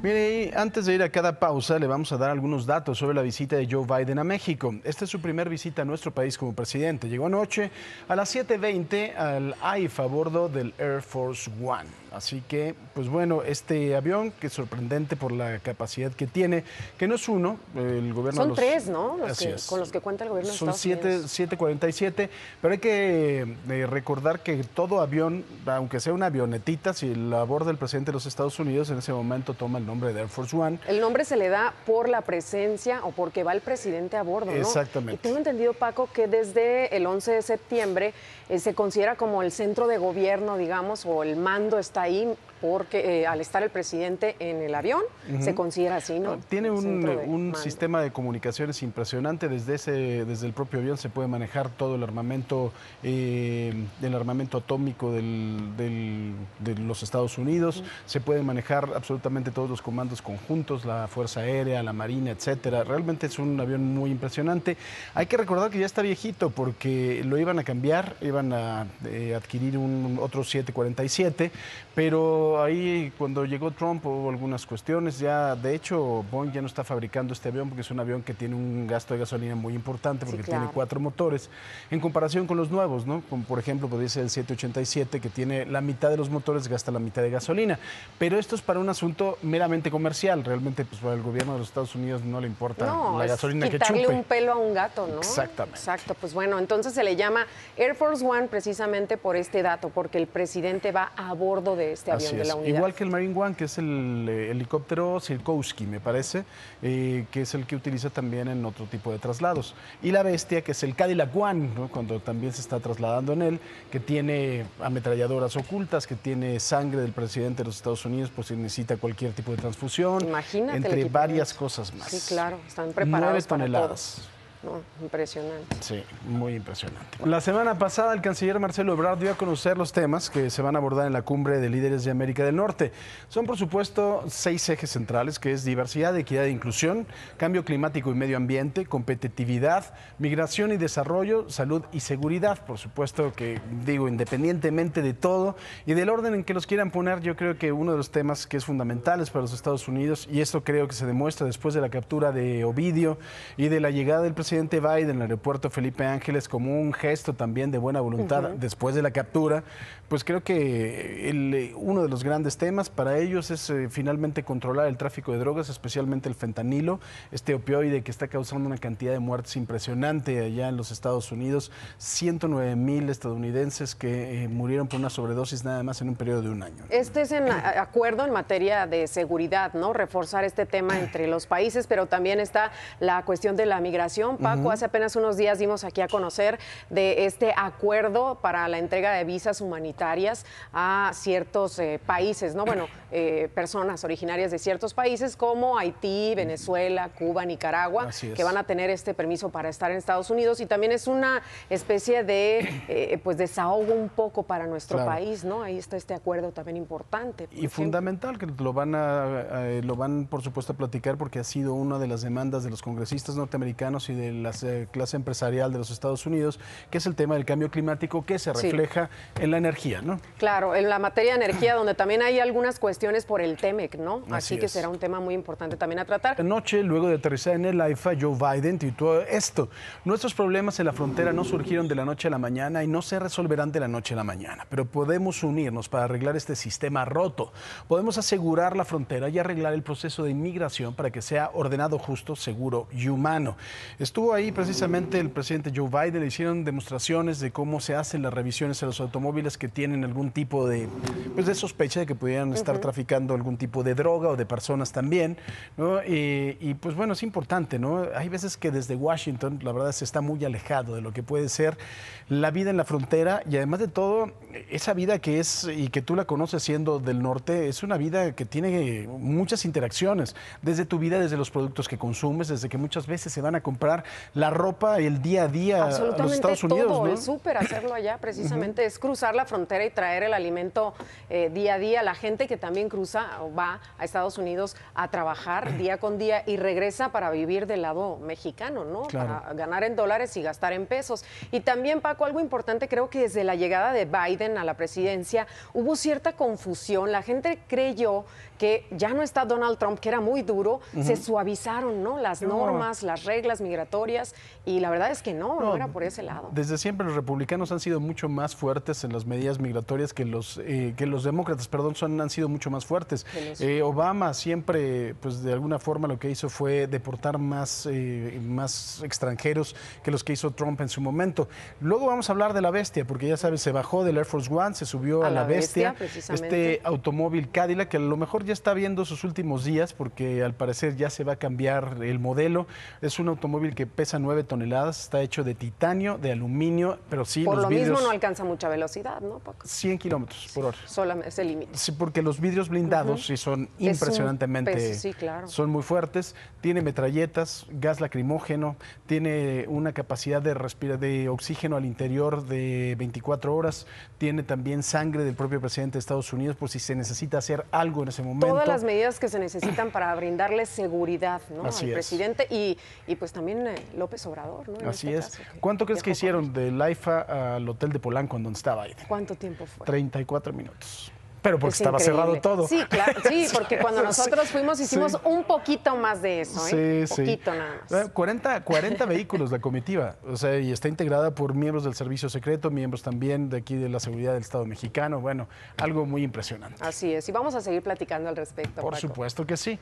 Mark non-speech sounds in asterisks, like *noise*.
Mire, antes de ir a cada pausa, le vamos a dar algunos datos sobre la visita de Joe Biden a México. Esta es su primera visita a nuestro país como presidente. Llegó anoche a las 7.20 al AIFA a bordo del Air Force One. Así que, pues bueno, este avión, que es sorprendente por la capacidad que tiene, que no es uno, el gobierno... Son tres, ¿no? Con los que cuenta el gobierno. Son de Estados 7, 747, pero hay que eh, recordar que todo avión, aunque sea una avionetita, si la aborda el presidente de los Estados Unidos, en ese momento toma el nombre de Air Force One. El nombre se le da por la presencia o porque va el presidente a bordo, ¿no? Exactamente. Y tengo entendido, Paco, que desde el 11 de septiembre eh, se considera como el centro de gobierno, digamos, o el mando está ahí porque eh, al estar el presidente en el avión, se considera así, ¿no? Ah, tiene un, sistema de comunicaciones impresionante, desde, ese, desde el propio avión se puede manejar todo el armamento, eh, armamento atómico de los Estados Unidos, se puede manejar absolutamente todos los comandos conjuntos, la Fuerza Aérea, la Marina, etcétera. Realmente es un avión muy impresionante. Hay que recordar que ya está viejito porque lo iban a cambiar, iban a eh, adquirir un otro 747, pero ahí cuando llegó Trump hubo algunas cuestiones. Ya, de hecho, Boeing ya no está fabricando este avión porque es un avión que tiene un gasto de gasolina muy importante porque tiene cuatro motores en comparación con los nuevos, ¿no? Como por ejemplo podría ser el 787 que tiene la mitad de los motores gasta la mitad de gasolina. Pero esto es para un asunto meramente comercial. Realmente, pues para el gobierno de los Estados Unidos no le importa la gasolina que chupe. Quitarle un pelo a un gato, ¿no? Exactamente. Exacto. Pues bueno, entonces se le llama Air Force One precisamente por este dato, porque el presidente va a bordo de este avión de la unidad. Igual que el Marine One, que es el eh, helicóptero Sirkowski, me parece, eh, que es el que utiliza también en otro tipo de traslados. Y la bestia, que es el Cadillac One, cuando también se está trasladando en él, que tiene ametralladoras ocultas, que tiene sangre del presidente de los Estados Unidos pues si necesita cualquier tipo de transfusión. entre varias cosas más. Sí, claro, están preparados. Nueve no, impresionante. Sí, muy impresionante. La semana pasada el canciller Marcelo Ebrard dio a conocer los temas que se van a abordar en la cumbre de líderes de América del Norte. Son por supuesto seis ejes centrales que es diversidad, equidad e inclusión, cambio climático y medio ambiente, competitividad, migración y desarrollo, salud y seguridad, por supuesto que digo independientemente de todo y del orden en que los quieran poner, yo creo que uno de los temas que es fundamentales para los Estados Unidos y esto creo que se demuestra después de la captura de Ovidio y de la llegada del presidente presidente Biden el aeropuerto Felipe Ángeles como un gesto también de buena voluntad después de la captura, pues creo que uno de los grandes temas para ellos es eh, finalmente controlar el tráfico de drogas, especialmente el fentanilo, este opioide que está causando una cantidad de muertes impresionante allá en los Estados Unidos, 109 mil estadounidenses que eh, murieron por una sobredosis nada más en un periodo de un año. Este es el acuerdo en materia de seguridad, ¿no? Reforzar este tema *clears throat* entre los países, pero también está la cuestión de la migración Paco. Hace apenas unos días dimos aquí a conocer de este acuerdo para la entrega de visas humanitarias a ciertos eh, países, ¿no? Bueno, *clears throat* eh, personas originarias de ciertos países como Haití, Venezuela, Cuba, Nicaragua, que van a tener este permiso para estar en Estados Unidos y también es una especie de eh, pues desahogo un poco para nuestro país, ¿no? Ahí está este acuerdo también importante. Y fundamental que lo van a, lo van por supuesto a platicar porque ha sido una de las demandas de los congresistas norteamericanos y de la eh, clase empresarial de los Estados Unidos, que es el tema del cambio climático que se refleja en la energía, ¿no? Claro, en la materia de energía, donde también hay algunas cuestiones por el TEMEC, ¿no? Así, que será un tema muy importante también a tratar. Anoche, luego de aterrizar en el AIFA, Joe Biden tituló esto. Nuestros problemas en la frontera no surgieron de la noche a la mañana y no se resolverán de la noche a la mañana, pero podemos unirnos para arreglar este sistema roto. Podemos asegurar la frontera y arreglar el proceso de inmigración para que sea ordenado, justo, seguro y humano. Esto Estuvo ahí precisamente el presidente Joe Biden, hicieron demostraciones de cómo se hacen las revisiones a los automóviles que tienen algún tipo de, pues, de sospecha de que pudieran estar traficando algún tipo de droga o de personas también. Y, pues bueno, es importante, ¿no? Hay veces que desde Washington, la verdad, se está muy alejado de lo que puede ser la vida en la frontera y además de todo, esa vida que es y que tú la conoces siendo del norte, es una vida que tiene muchas interacciones, desde tu vida, desde los productos que consumes, desde que muchas veces se van a comprar la ropa, el día a día los Estados Unidos. Todo, súper, hacerlo allá *laughs* precisamente, es cruzar la frontera y traer el alimento eh, día a día. La gente que también cruza o va a Estados Unidos a trabajar *clears throat* día con día y regresa para vivir del lado mexicano, ¿no? Para ganar en dólares y gastar en pesos. Y también, Paco, algo importante, creo que desde la llegada de Biden a la presidencia hubo cierta confusión. La gente creyó que ya no está Donald Trump, que era muy duro, se suavizaron, ¿no? Las normas, las reglas migratorias y la verdad es que no, no, era por ese lado. Desde siempre los republicanos han sido mucho más fuertes en las medidas migratorias que los, eh, que los demócratas, perdón, son, han sido mucho más fuertes. Eh, Obama siempre, pues de alguna forma lo que hizo fue deportar más, eh, más extranjeros que los que hizo Trump en su momento. Luego vamos a hablar de la bestia, porque ya sabes, se bajó del Air Force One, se subió a, la, bestia, bestia este automóvil Cadillac, que a lo mejor ya está viendo sus últimos días, porque al parecer ya se va a cambiar el modelo. Es un automóvil que pesa 9 toneladas, está hecho de titanio, de aluminio, pero sí por lo mismo no alcanza mucha velocidad, ¿no, 100 kilómetros por hora. Solamente es el límite. Sí, porque los vidrios blindados sí son impresionantemente... claro. Son muy fuertes, tiene metralletas, gas lacrimógeno, tiene una capacidad de, respirar de oxígeno al interior de 24 horas, tiene también sangre del propio presidente de Estados Unidos por si se necesita hacer algo en ese momento. Todas las medidas que se necesitan para brindarle seguridad al presidente y, y pues también eh, López Obrador, ¿no? Así este es. ¿Cuánto crees que hicieron de Laifa al hotel de Polanco, en donde estaba ahí? ¿Cuánto tiempo fue? 34 minutos. Pero porque estaba cerrado todo. Sí, claro, sí, *laughs* porque cuando nosotros fuimos hicimos un poquito más de eso, ¿eh? Sí, poquito nada más. 40, eh, *laughs* vehículos la comitiva, o sea, y está integrada por miembros del servicio secreto, miembros también de aquí de la seguridad del Estado mexicano, bueno, algo muy impresionante. Así es, y vamos a seguir platicando al respecto. Por supuesto que sí.